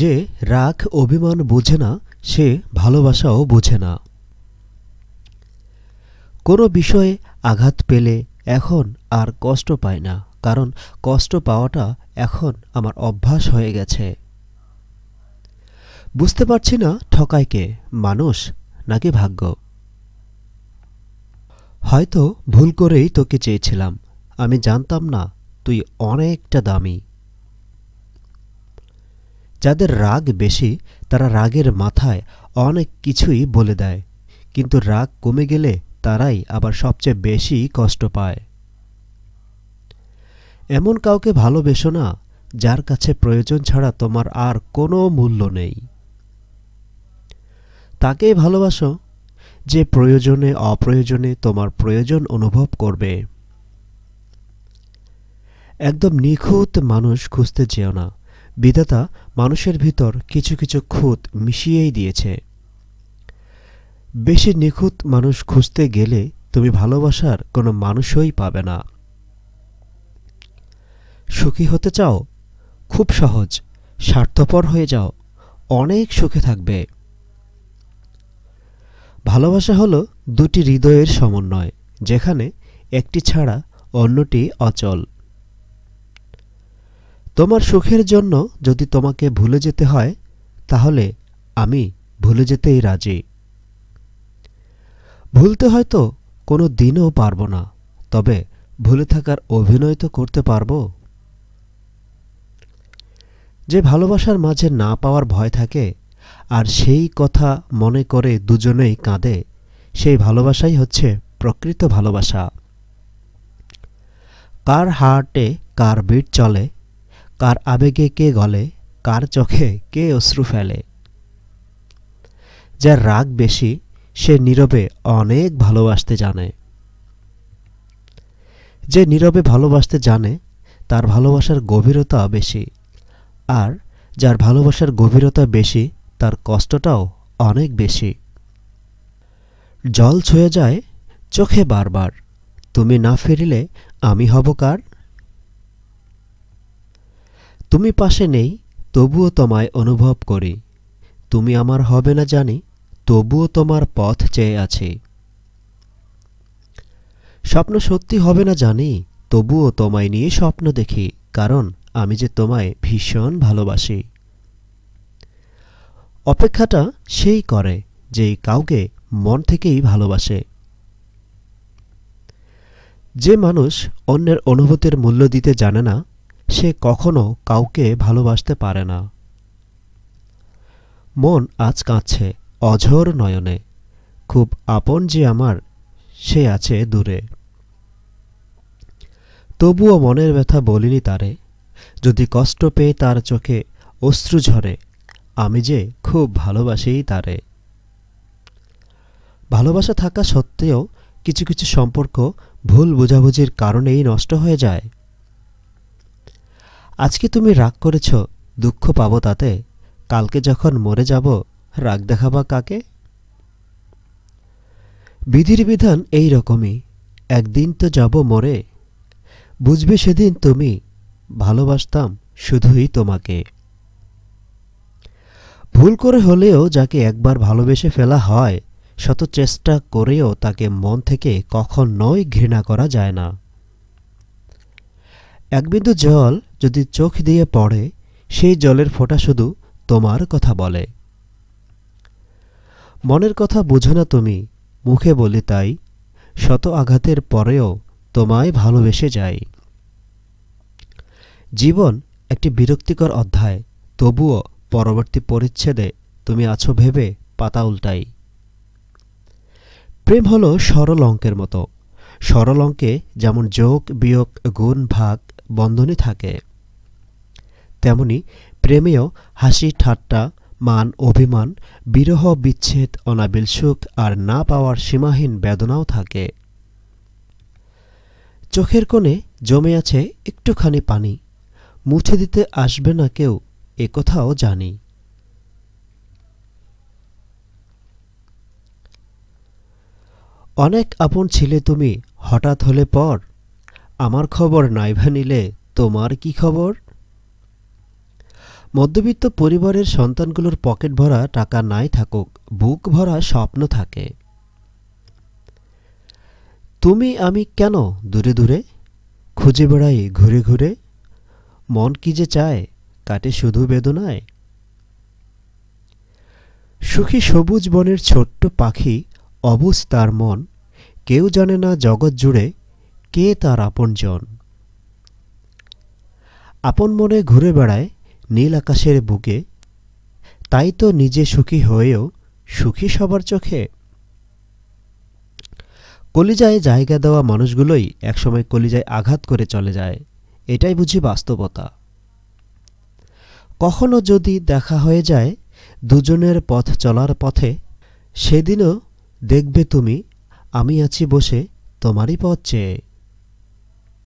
যে রাগ অভিমান বোঝে না সে ভালোবাসাও বোঝে না কোনো বিষয়ে আঘাত পেলে এখন আর কষ্ট পায় না কারণ কষ্ট পাওয়াটা এখন আমার অভ্যাস হয়ে গেছে বুঝতে পারছি না ঠকায় কে মানুষ নাকি ভাগ্য হয়তো ভুল করেই তোকে চেয়েছিলাম আমি জানতাম না তুই অনেকটা দামি যাদের রাগ বেশি তারা রাগের মাথায় অনেক কিছুই বলে দেয় কিন্তু রাগ কমে গেলে তারাই আবার সবচেয়ে বেশি কষ্ট পায় এমন কাউকে ভালোবেসো না যার কাছে প্রয়োজন ছাড়া তোমার আর কোনো মূল্য নেই তাকেই ভালোবাসো যে প্রয়োজনে অপ্রয়োজনে তোমার প্রয়োজন অনুভব করবে একদম নিখুঁত মানুষ খুঁজতে চেও না বিধাতা মানুষের ভিতর কিছু কিছু খুঁত মিশিয়েই দিয়েছে বেশি নিখুঁত মানুষ খুঁজতে গেলে তুমি ভালোবাসার কোনো মানুষই পাবে না সুখী হতে চাও খুব সহজ স্বার্থপর হয়ে যাও অনেক সুখে থাকবে ভালোবাসা হলো দুটি হৃদয়ের সমন্বয় যেখানে একটি ছাড়া অন্যটি অচল তোমার সুখের জন্য যদি তোমাকে ভুলে যেতে হয় তাহলে আমি ভুলে যেতেই রাজি ভুলতে হয়তো কোনো দিনও পারব না তবে ভুলে থাকার অভিনয় তো করতে পারবো যে ভালোবাসার মাঝে না পাওয়ার ভয় থাকে আর সেই কথা মনে করে দুজনেই কাঁদে সেই ভালোবাসাই হচ্ছে প্রকৃত ভালোবাসা কার হার্টে কার বিট চলে কার আবেগে কে গলে কার চোখে কে অশ্রু ফেলে যার রাগ বেশি সে নীরবে অনেক ভালোবাসতে জানে যে নীরবে ভালোবাসতে জানে তার ভালোবাসার গভীরতা বেশি আর যার ভালোবাসার গভীরতা বেশি তার কষ্টটাও অনেক বেশি জল ছুঁয়ে যায় চোখে বারবার তুমি না ফিরিলে আমি হব কার তুমি পাশে নেই তবুও তোমায় অনুভব করি তুমি আমার হবে না জানি তবুও তোমার পথ চেয়ে আছে স্বপ্ন সত্যি হবে না জানি তবুও তোমায় নিয়ে স্বপ্ন দেখি কারণ আমি যে তোমায় ভীষণ ভালোবাসি অপেক্ষাটা সেই করে যে কাউকে মন থেকেই ভালোবাসে যে মানুষ অন্যের অনুভূতির মূল্য দিতে জানে না সে কখনো কাউকে ভালোবাসতে পারে না মন আজ কাঁদছে অঝোর নয়নে খুব আপন যে আমার সে আছে দূরে তবুও মনের ব্যথা বলিনি তারে যদি কষ্ট পেয়ে তার চোখে অশ্রু ঝরে আমি যে খুব ভালোবাসি তারে ভালোবাসা থাকা সত্ত্বেও কিছু কিছু সম্পর্ক ভুল বোঝাবুঝির কারণেই নষ্ট হয়ে যায় আজকে তুমি রাগ করেছ দুঃখ পাবো তাতে কালকে যখন মরে যাব রাগ দেখাবা কাকে বিধির বিধান এই রকমই একদিন তো যাব মরে বুঝবে সেদিন তুমি ভালোবাসতাম শুধুই তোমাকে ভুল করে হলেও যাকে একবার ভালোবেসে ফেলা হয় শত চেষ্টা করেও তাকে মন থেকে কখন নয় ঘৃণা করা যায় না এক বিন্দু জল যদি চোখ দিয়ে পড়ে সেই জলের ফোঁটা শুধু তোমার কথা বলে মনের কথা বুঝো না তুমি মুখে বলি তাই শত আঘাতের পরেও তোমায় ভালোবেসে যাই জীবন একটি বিরক্তিকর অধ্যায় তবুও পরবর্তী পরিচ্ছেদে তুমি আছো ভেবে পাতা উল্টাই প্রেম হলো সরল অঙ্কের মতো সরল অঙ্কে যেমন যোগ বিয়োগ গুণ ভাগ বন্ধনী থাকে তেমনি প্রেমেও হাসি ঠাট্টা মান অভিমান বিরহ বিচ্ছেদ অনাবিল সুখ আর না পাওয়ার সীমাহীন বেদনাও থাকে চোখের কোণে জমে আছে একটুখানি পানি মুছে দিতে আসবে না কেউ এ কথাও জানি অনেক আপন ছিলে তুমি হঠাৎ হলে পর আমার খবর নাইভা নিলে তোমার কি খবর মধ্যবিত্ত পরিবারের সন্তানগুলোর পকেট ভরা টাকা নাই থাকুক বুক ভরা স্বপ্ন থাকে তুমি আমি কেন দূরে দূরে খুঁজে বেড়াই ঘুরে ঘুরে মন কি যে চায় কাটে শুধু বেদনায় সুখী সবুজ বনের ছোট্ট পাখি অবুজ তার মন কেউ জানে না জগৎ জুড়ে কে তার আপনজন আপন মনে ঘুরে বেড়ায় নীল আকাশের বুকে তাই তো নিজে সুখী হয়েও সুখী সবার চোখে কলিজায় জায়গা দেওয়া মানুষগুলোই একসময় কলিজায় আঘাত করে চলে যায় এটাই বুঝি বাস্তবতা কখনো যদি দেখা হয়ে যায় দুজনের পথ চলার পথে সেদিনও দেখবে তুমি আমি আছি বসে তোমারই পথ চেয়ে